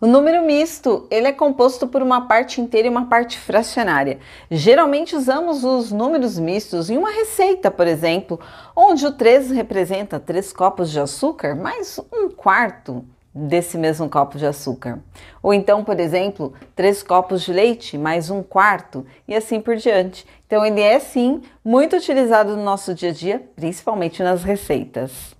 O número misto, ele é composto por uma parte inteira e uma parte fracionária. Geralmente usamos os números mistos em uma receita, por exemplo, onde o 3 representa 3 copos de açúcar mais um quarto desse mesmo copo de açúcar. Ou então, por exemplo, 3 copos de leite mais um quarto e assim por diante. Então ele é sim muito utilizado no nosso dia a dia, principalmente nas receitas.